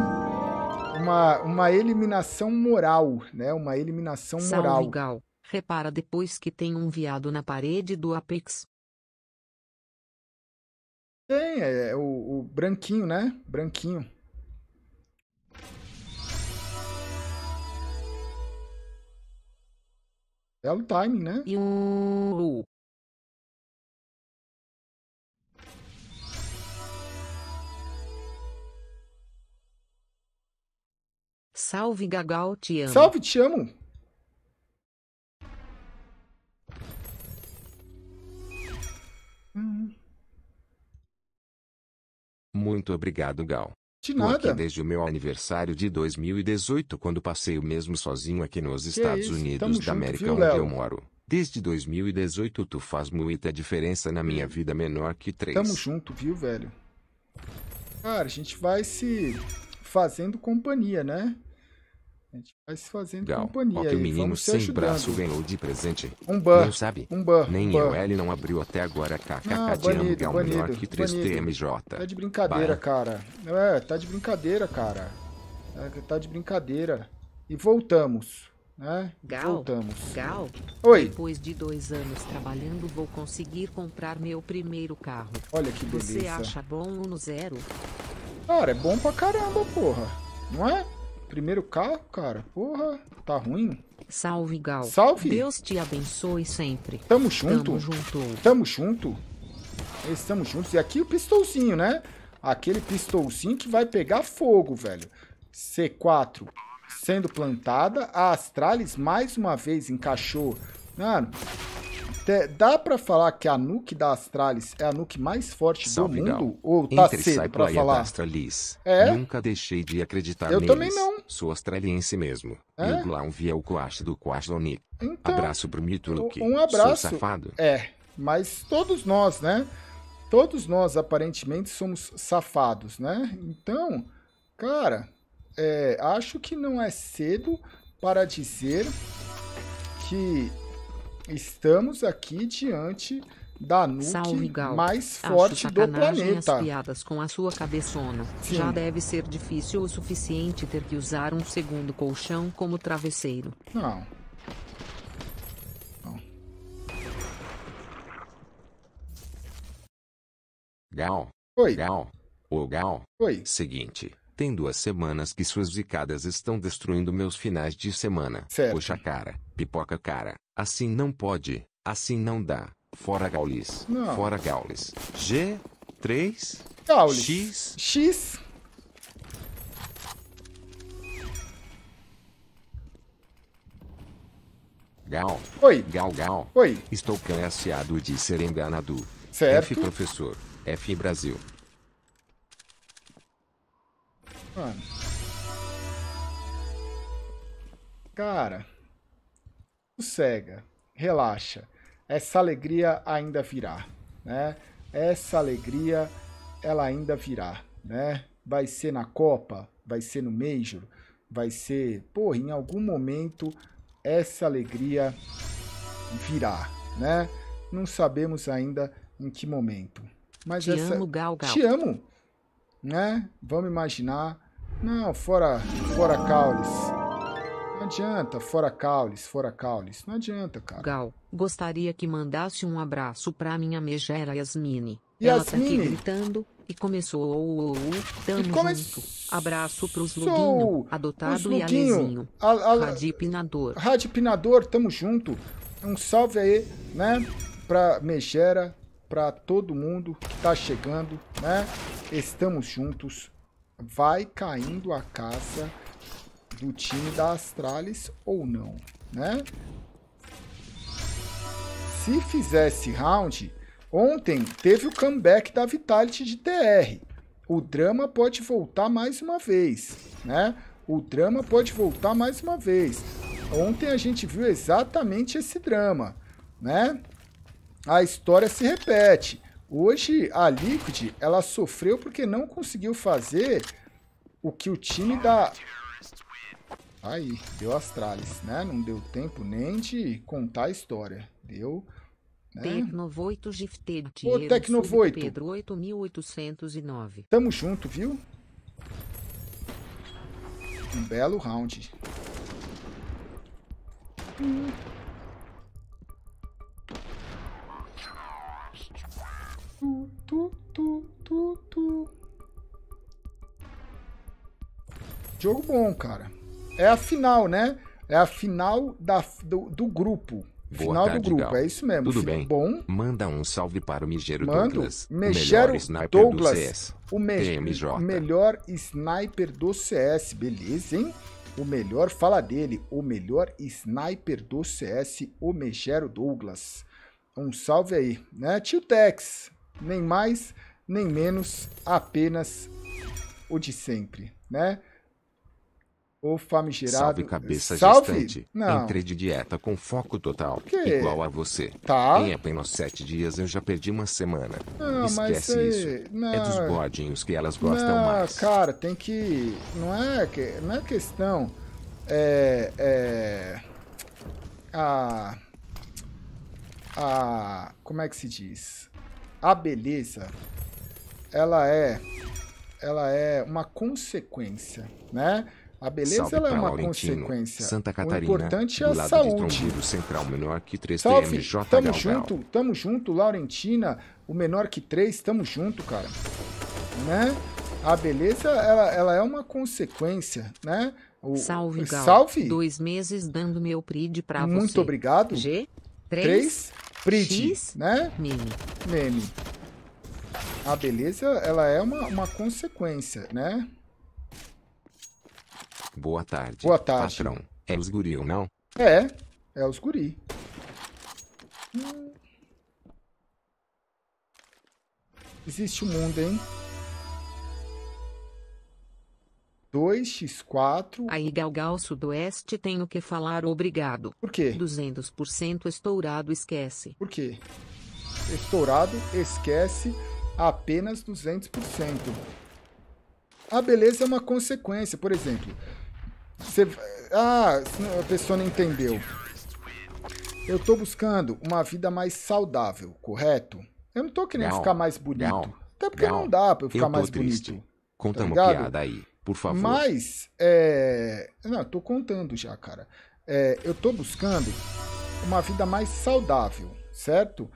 uma, uma eliminação moral, né? Uma eliminação Salve, moral. Gal. Repara depois que tem um viado na parede do Apex. Tem, é, é o, o branquinho, né? Branquinho. Belo timing, né? E o Salve, Gagal, te amo. Salve, te amo. Muito obrigado, Gal. De nada. aqui desde o meu aniversário de 2018, quando passei o mesmo sozinho aqui nos que Estados é Unidos Tamo da junto, América, viu, onde Léo? eu moro. Desde 2018, tu faz muita diferença na minha vida menor que três. Tamo junto, viu, velho? Cara, a gente vai se fazendo companhia, né? gente vai se fazendo Gal, companhia ó que o menino sem braço ganhou de presente. Um ban. Não sabe? Um ban. Nem ban. eu, ele não abriu até agora. KKK ah, de banido, Gal é banido, melhor que 3TMJ. Tá de brincadeira, Bye. cara. É, tá de brincadeira, cara. É, tá de brincadeira. E voltamos. Né? Gal, voltamos. Gal, Oi. depois de dois anos trabalhando, vou conseguir comprar meu primeiro carro. Olha que beleza. Você acha bom o no zero? Cara, é bom pra caramba, porra. Não é? Primeiro carro, cara. Porra, tá ruim. Salve, Gal. Salve. Deus te abençoe sempre. Tamo junto. Tamo junto. Tamo junto. Estamos juntos. E aqui o pistolzinho, né? Aquele pistolzinho que vai pegar fogo, velho. C4 sendo plantada. A Astralis mais uma vez encaixou. Mano, dá para falar que a nuke da Astralis é a nuke mais forte Salve, do mundo? Ou tá Entre cedo para falar? Astralis. É? Nunca deixei de acreditar Eu neles. também não. Sou australiense mesmo. É? E o Glauvi o coache do Quaslonic. Então, abraço pro Mito Luke. Um abraço. Sou safado. É, mas todos nós, né? Todos nós, aparentemente, somos safados, né? Então, cara, é, acho que não é cedo para dizer que Estamos aqui diante da nuvem mais forte do planeta. As piadas com a sua cabeçona. Sim. Já deve ser difícil o suficiente ter que usar um segundo colchão como travesseiro. Não. Não. Gal. Oi. Gal. O Gal. Oi. Seguinte. Tem duas semanas que suas zicadas estão destruindo meus finais de semana. Certo. Poxa cara, pipoca cara, assim não pode, assim não dá. Fora Gaules. Não. Fora Gaules. G, 3, Gaules. X. X. Gal. Oi. Gal Gal. Oi. Estou cansado de ser enganado. Certo. F professor. F Brasil. Mano. Cara. Sossega. Relaxa. Essa alegria ainda virá, né? Essa alegria ela ainda virá, né? Vai ser na Copa, vai ser no Major, vai ser, porra, em algum momento essa alegria virá, né? Não sabemos ainda em que momento. Mas te essa... amo, Gal, Gal. Te amo né? Vamos imaginar. Não, fora, fora caules. Não adianta, fora caules, fora caules. Não adianta, cara. Gal, gostaria que mandasse um abraço pra minha megera Yasmine. Yasmine. Ela tá aqui gritando e começou o oh, oh, oh, tamo come... junto. Abraço pros Luguinho, adotado Luguinho. e Alezinho. A, a... Radipinador. Radipinador, tamo junto. Um salve aí, né? Pra megera para todo mundo que está chegando, né? Estamos juntos. Vai caindo a caça do time da Astralis ou não, né? Se fizesse round, ontem teve o comeback da Vitality de TR. O drama pode voltar mais uma vez, né? O drama pode voltar mais uma vez. Ontem a gente viu exatamente esse drama, né? a história se repete. Hoje a Liquid ela sofreu porque não conseguiu fazer o que o time da aí deu Astralis, né? Não deu tempo nem de contar a história. Deu né? Tecnovoito Gifted Ô, Tecnovoito. Pedro 8809. Tamo junto, viu? Um belo round. Hum. Tu, tu, tu, tu, tu. Jogo bom, cara. É a final, né? É a final da, do, do grupo. Boa final tarde, do grupo, Gal. é isso mesmo. Tudo bem. Bom. Manda um salve para o Megero Douglas. Megero Douglas, do o me melhor sniper do CS, beleza, hein? O melhor, fala dele, o melhor sniper do CS, o Megero Douglas. Um salve aí, né? Tio Tex, nem mais, nem menos, apenas o de sempre, né? O famigerado... Salve cabeça Salve? gestante. Não. Entrei de dieta com foco total, igual a você. Tá. Em apenas sete dias eu já perdi uma semana. Não, Esquece mas, isso. Não. É dos bordinhos que elas gostam não, mais. Cara, tem que... Não é, que... Não é questão... É... é... A... A... Como é que se diz? a beleza ela é ela é uma consequência, né? A beleza Salve ela é uma Laurentino, consequência. Santa Catarina, o importante é a saúde. Central, menor que 3 Salve, tamo junto, tamo junto, Laurentina, o menor que 3, tamo junto, cara. Né? A beleza, ela, ela é uma consequência, né? O, salve, Gal. Salve. Dois meses dando meu pride pra Muito você. Muito obrigado. G3. 3 Pretty, né? Meme. Meme. A beleza, ela é uma, uma consequência, né? Boa tarde. Boa tarde. Patrão, é os guri ou não? É, é os guri. Hum. Existe o um mundo, hein? 2x4. Aí Galgal Sudoeste tenho que falar obrigado. Por quê? 200% estourado esquece. Por quê? Estourado esquece apenas 200%. A beleza é uma consequência, por exemplo. Você... Ah, a pessoa não entendeu. Eu estou buscando uma vida mais saudável, correto? Eu não estou querendo não, ficar mais bonito. Não, Até porque não, não dá para eu ficar eu mais triste. bonito. Conta tá uma piada aí. Por favor. Mas, é... Não, tô contando já, cara. É, eu tô buscando uma vida mais saudável, certo?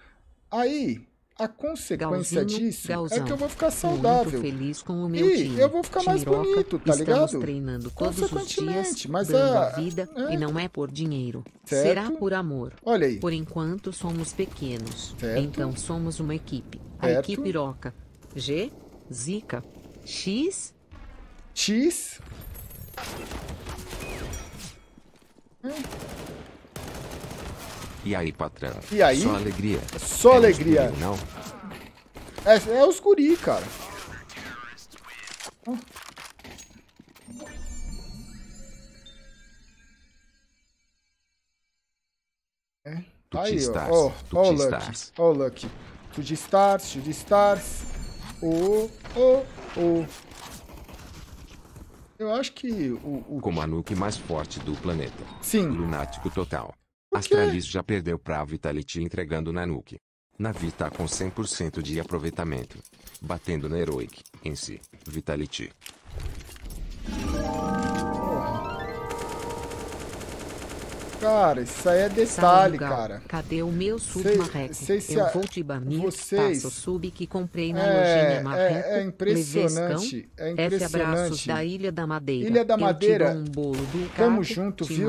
Aí, a consequência Galzinho, disso é Galzão, é que eu vou ficar saudável. feliz com o meu e time. eu vou ficar mais bonito, tá ligado? treinando todos os dias, mas dando é, a, vida é... e não é por dinheiro. Certo? Será por amor. Olha aí. Por enquanto somos pequenos. Certo? Então somos uma equipe. A equipe Roca. G, Zika, X, X. E aí, patrão? E aí? Só alegria. Só é alegria. Guri, não? É, é os guri, cara. Hum. É. Tu aí, ó. Ó, oh, oh, Lucky. oh, Lucky. Tu de stars, tu de stars. oh. ô, eu acho que o. o... Como a nuke mais forte do planeta. Sim. Lunático total. Astralis já perdeu pra Vitality entregando na nuke. Navi tá com 100% de aproveitamento. Batendo na Heroic, em si, Vitality. Cara, isso aí é detalhe, cara. Cadê o meu submarreco? Eu vou te banir. Vocês... Passo sub que comprei na é, lojinha marreco. É, é impressionante. É impressionante. da Ilha da Madeira. Ilha da Madeira. Um bolo do Tamo junto, viu?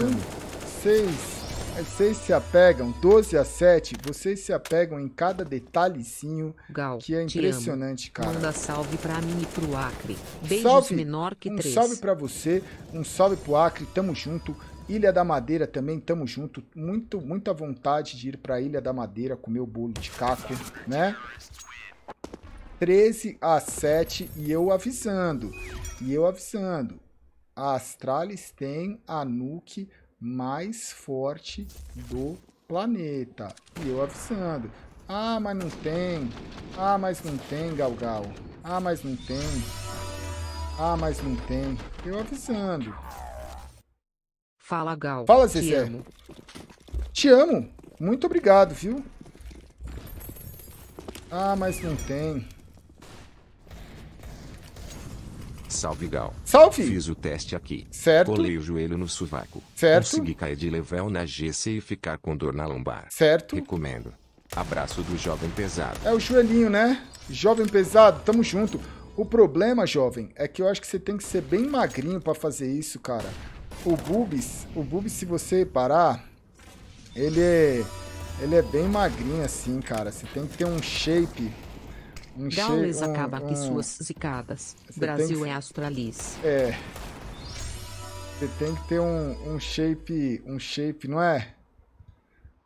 Vocês... Vocês se apegam, 12 a 7, vocês se apegam em cada detalhezinho Gal, que é impressionante, cara. Manda salve pra mim e pro Acre. Beijos salve, menor que 3. Um salve pra você, um salve pro Acre, tamo junto. Ilha da Madeira também, tamo junto. Muito, muita vontade de ir pra Ilha da Madeira comer o bolo de caco, né? 13 a 7 e eu avisando. E eu avisando. A Astralis tem a nuke mais forte do planeta. E eu avisando. Ah, mas não tem. Ah, mas não tem, Galgal. Ah, mas não tem. Ah, mas não tem. Eu avisando. Fala, Gal. Fala, Zezé. Te amo. Te amo. Muito obrigado, viu? Ah, mas não tem. Salve, Gal. Salve! Fiz o teste aqui. Certo. Colei o joelho no sovaco. Certo. Consegui cair de level na GC e ficar com dor na lombar. Certo. Recomendo. Abraço do jovem pesado. É o joelhinho, né? Jovem pesado, tamo junto. O problema, jovem, é que eu acho que você tem que ser bem magrinho para fazer isso, cara o Bubis, o Bubis, se você parar, ele é, ele é bem magrinho assim, cara. Você tem que ter um shape. Um Gaules shape, um, acaba um... com suas zicadas. Você Brasil que... é Astralis. É. Você tem que ter um, um shape, um shape, não é?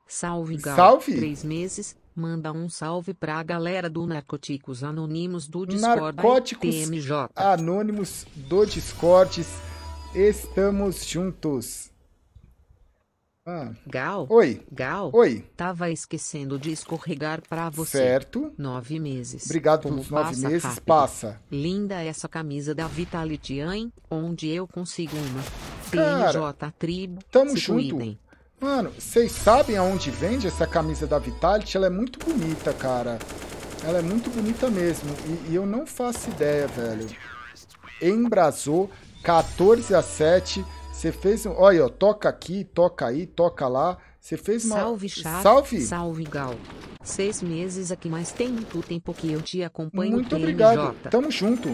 Salve, Gal. Salve. Três meses, manda um salve pra galera do Narcóticos Anônimos do Discord. Narcóticos TMJ. Anônimos do Discordes. Estamos juntos. Ah. Gal. Oi. Gal. Oi. Tava esquecendo de escorregar para você. Certo. Nove meses. Obrigado pelos nove meses. Rápido. Passa. Linda essa camisa da Vitality, hein? Onde eu consigo uma. Cara, PJ Tribo. Tamo junto. Cuidem. Mano, vocês sabem aonde vende essa camisa da Vitality? Ela é muito bonita, cara. Ela é muito bonita mesmo. E, e eu não faço ideia, velho. Embrasou. 14 a 7. Você fez um. Olha, ó, toca aqui, toca aí, toca lá. Você fez uma. Salve, Chá. Salve. Salve, Gal. Seis meses aqui, mas tem muito tempo que eu te acompanho. Muito obrigado. Tamo junto.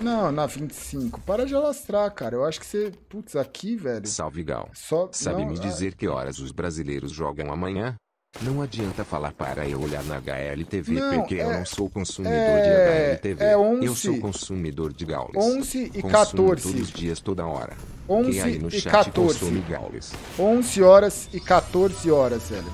Não, na 25. Para de alastrar, cara. Eu acho que você. Putz, aqui, velho. Salve, Gal. Só... Sabe Não, me ah. dizer que horas os brasileiros jogam amanhã? Não adianta falar para eu olhar na HLTV, não, porque é, eu não sou consumidor é, de HLTV. É 11, eu sou consumidor de Gaules. 11 e Consumo 14. Todos os dias, toda hora. 11 Quem aí no e chat 14. consome Gaules. 11 horas e 14 horas, velho.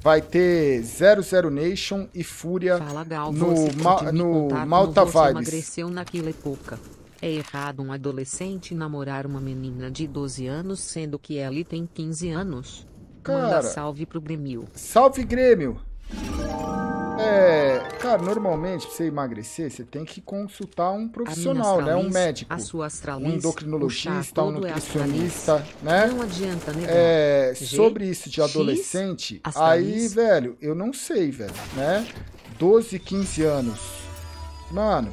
Vai ter 00 Nation e Fúria Fala, Gal, no, ma no Malta Vibes. emagreceu naquela época. É errado um adolescente namorar uma menina de 12 anos, sendo que ela tem 15 anos. Cara, Manda salve pro Grêmio. Salve, Grêmio! É, cara, normalmente pra você emagrecer, você tem que consultar um profissional, né? Um médico, um endocrinologista, um é nutricionista, é né? Não adianta, né? É, sobre isso de adolescente, X, aí, velho, eu não sei, velho, né? 12, 15 anos. Mano,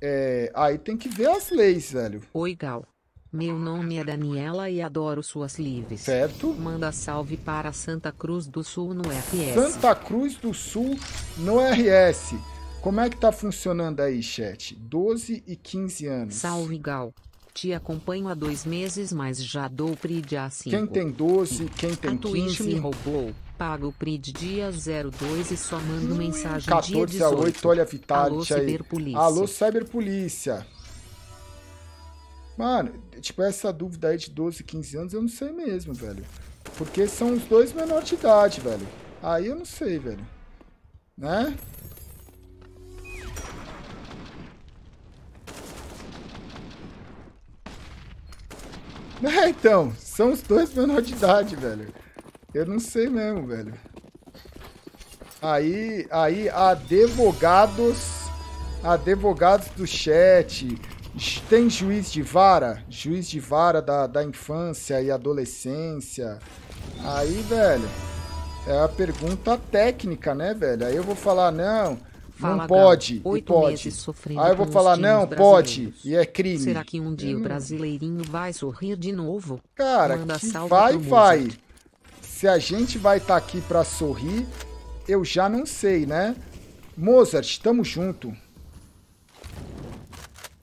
é, aí tem que ver as leis, velho. Oi, Gal. Meu nome é Daniela e adoro suas lives. Certo. Manda salve para Santa Cruz do Sul no RS. Santa Cruz do Sul no RS. Como é que tá funcionando aí, chat? 12 e 15 anos. Salve, Gal. Te acompanho há dois meses, mas já dou PRID há cinco. Quem tem 12, quem tem 15... a 15... A me roubou. Pago o PRID dia 02 e só mando hum, mensagem 14 dia 18. 14 a 8, olha a Vitality Alô, aí. Cyberpolícia. Alô, Cyberpolícia. Mano, tipo, essa dúvida aí de 12, 15 anos, eu não sei mesmo, velho. Porque são os dois menores de idade, velho. Aí eu não sei, velho. Né? É, então, são os dois menores de idade, velho. Eu não sei mesmo, velho. Aí, aí, advogados, advogados do chat, tem juiz de vara, juiz de vara da, da infância e adolescência. Aí, velho, é a pergunta técnica, né, velho? Aí eu vou falar, não, Fala, não pode, Gal, pode. Meses Aí eu vou falar, não, pode, e é crime. Será que um dia hum. o brasileirinho vai sorrir de novo? Cara, vai, vai. Se a gente vai estar tá aqui pra sorrir, eu já não sei, né? Mozart, tamo junto.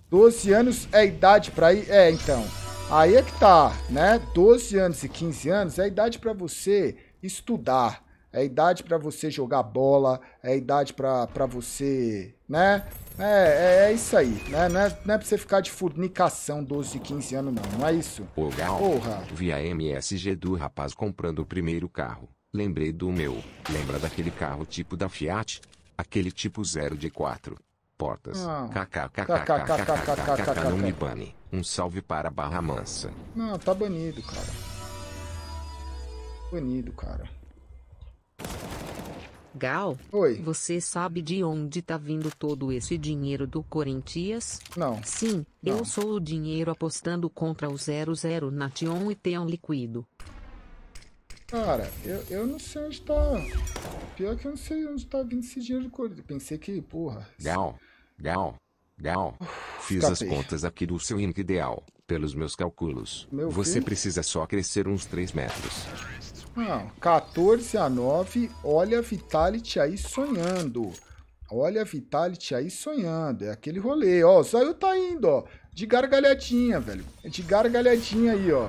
12 anos é idade para ir? É, então. Aí é que tá, né? 12 anos e 15 anos é idade para você estudar, é idade para você jogar bola, é idade para você, né? É, é, é, isso aí, né? Não é, não é pra você ficar de fornicação 12, 15 anos, não. Não é isso? Ô, Gal, Porra. Vi a MSG do rapaz comprando o primeiro carro. Lembrei do meu. Lembra daquele carro tipo da Fiat? Aquele tipo 0 de 4 portas. KKKKKKKKK. Um salve para Barra Mansa. Não, tá banido, cara. Banido, cara. Gal, Oi. você sabe de onde tá vindo todo esse dinheiro do Corinthians? Não. Sim, eu sou o dinheiro apostando contra o e Liquido. Cara, eu, eu não sei onde Pior que eu não sei onde vindo esse dinheiro do Corinthians. Pensei que, porra. Gal, Gal. Gal. Fiz Escapei. as contas aqui do seu INC ideal. Pelos meus cálculos, Meu você filho? precisa só crescer uns 3 metros. Não, ah, 14 a 9. Olha a Vitality aí sonhando. Olha a Vitality aí sonhando. É aquele rolê, ó. O Zayu tá indo, ó. De gargalhadinha, velho. De gargalhadinha aí, ó.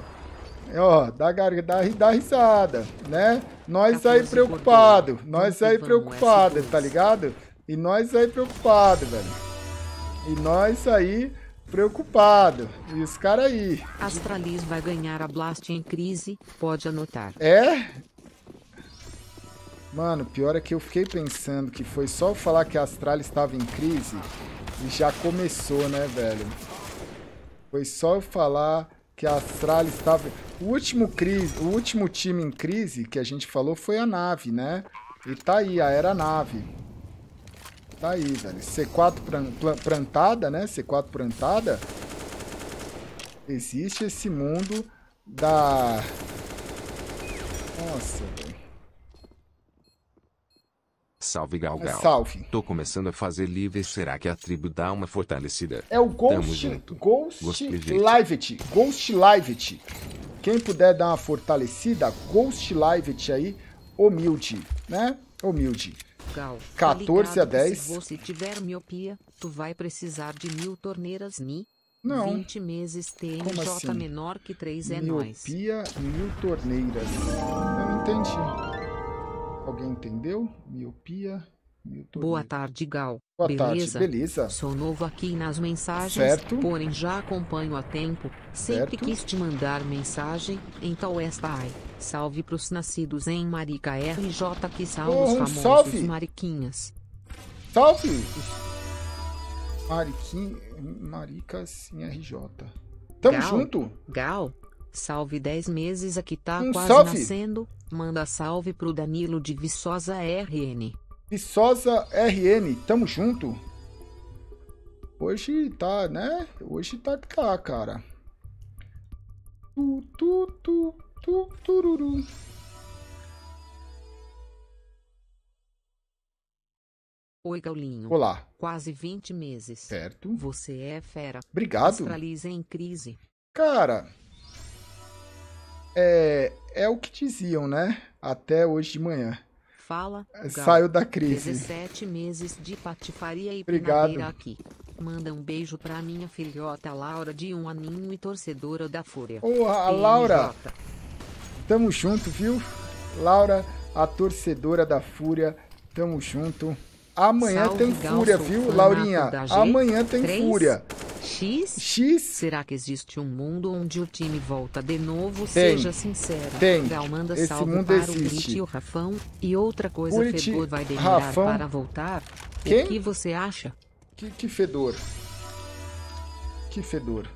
É, ó, dá, dá, dá risada, né? Nós tá aí assim, preocupado. Nós aí preocupado, tá ligado? E nós aí preocupado, velho. E nós aí preocupado. E os caras aí. Astralis vai ganhar a Blast em crise, pode anotar. É? Mano, pior é que eu fiquei pensando que foi só eu falar que a Astralis estava em crise e já começou, né, velho? Foi só eu falar que a Astralis estava... O último, crise, o último time em crise que a gente falou foi a nave, né? E tá aí, a Era Nave. Tá aí, velho. C4 plantada, né? C4 plantada. Existe esse mundo da... Nossa, velho. Salve Galgal. É -gal. salve. Tô começando a fazer livre. Será que a tribo dá uma fortalecida? É o Ghost, Ghost, Ghost Livet. Ghost Livet. Quem puder dar uma fortalecida, Ghost Livet aí, humilde, né? Humilde. Gal, 14 tá a 10. Se você tiver miopia, tu vai precisar de mil torneiras mi. Não. 20 meses TMJ Como assim? menor que 3 é nós. Miopia, mil torneiras. Não entendi. Alguém entendeu? Miopia, mil torneiras. Boa tarde, Gal. Boa beleza? tarde, beleza? Sou novo aqui nas mensagens, certo. porém já acompanho a tempo. Sempre certo. quis te mandar mensagem, então esta ai. Salve pros nascidos em Marica RJ que salve os famosos salve. mariquinhas. Salve! Mariquinha, Maricas em RJ. Tamo Gal, junto! Gal, salve 10 meses aqui tá um quase salve. nascendo. Manda salve pro Danilo de Viçosa RN. Viçosa RN, tamo junto! Hoje tá, né? Hoje tá que tá, cara. Tu, tu, tu. Tu, tururu. Oi, Gaulinho. Olá. Quase 20 meses. Certo. Você é fera. Obrigado. Australiza em crise. Cara, é, é o que diziam, né? Até hoje de manhã. Fala. Gal. Saio da crise. 17 meses de patifaria e Obrigado. aqui. Manda um beijo pra minha filhota Laura de um aninho e torcedora da Fúria. Ô, oh, a Laura! Tamo junto, viu? Laura, a torcedora da Fúria, tamo junto. Amanhã Salve, tem Fúria, viu, Laurinha? Amanhã tem 3, Fúria. X? X? Será que existe um mundo onde o time volta de novo? Tem, Seja sincero. Tem. Gal manda Esse mundo para existe. o Curiti e o Rafão. E outra coisa, Fedor vai demorar Rafão. para voltar. Quem? O que você acha? Que, que Fedor? Que Fedor?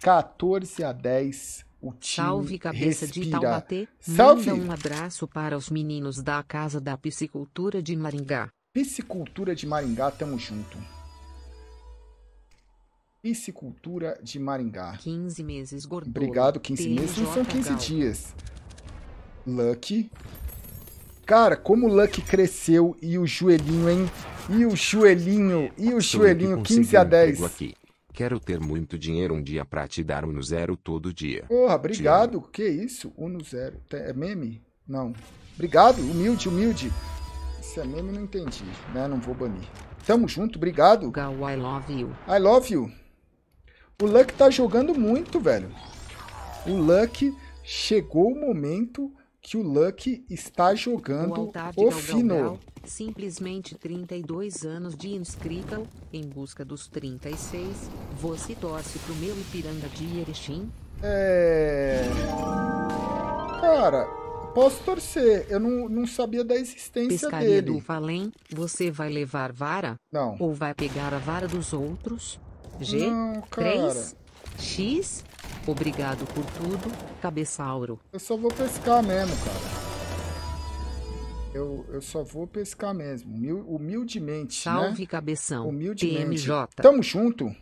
14 a 10 o Salve cabeça respira. de Taubaté. Salve! Manda um abraço para os meninos da Casa da Piscicultura de Maringá. Piscicultura de Maringá, tamo junto. Piscicultura de Maringá. 15 meses, gordura. Obrigado, 15 TJ meses. Não são 15 Gal. dias. Lucky. Cara, como o Lucky cresceu e o joelhinho, hein? E o joelhinho, e o joelhinho, 15 a 10. Aqui. Quero ter muito dinheiro um dia pra te dar um no zero todo dia. Porra, obrigado. Que isso? Um no zero. É meme? Não. Obrigado, humilde, humilde. Isso é meme, não entendi, né? Não vou banir. Tamo junto, obrigado. Gal, I love you. I love you. O Luck tá jogando muito, velho. O Luck chegou o momento que o Luck está jogando o, o Final. Simplesmente 32 anos de inscrita, em busca dos 36, você torce pro meu Ipiranga de Erechim? É... Cara, posso torcer, eu não, não sabia da existência Pescaria dele. do Falem, você vai levar vara? Não. Ou vai pegar a vara dos outros? G? Não, 3? X? Obrigado por tudo, cabeçauro. Eu só vou pescar mesmo, cara. Eu, eu só vou pescar mesmo, humildemente, né? Salve, né? cabeção. Humildemente. TMJ. Tamo junto.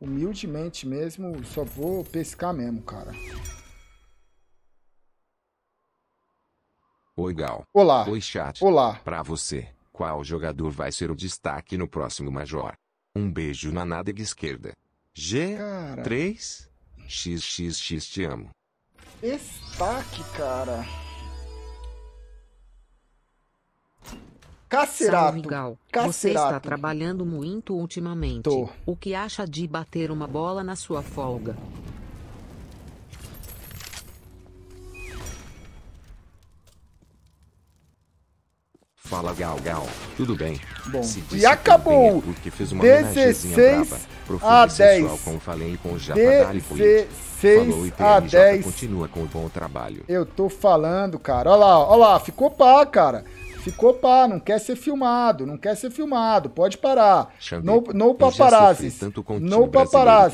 Humildemente mesmo, só vou pescar mesmo, cara. Oi, Gal. Olá. Oi, chat. Olá. Pra você, qual jogador vai ser o destaque no próximo Major? Um beijo na nádega esquerda. G3? XXX te amo. Estaque, cara. Cacerato. Salve, Você está trabalhando muito ultimamente. Tô. O que acha de bater uma bola na sua folga? Fala Gal Gal, tudo bem? Bom, e é acabou! Porque fez uma 16 a 10. Como falei com o Japa 16 a 10. Continua com o bom trabalho. Eu tô falando, cara. Olha lá, olha lá, ficou pá, cara. Ficou pá, não quer ser filmado, não quer ser filmado, pode parar. Xambi, no, no paparazzi. No paparazzi.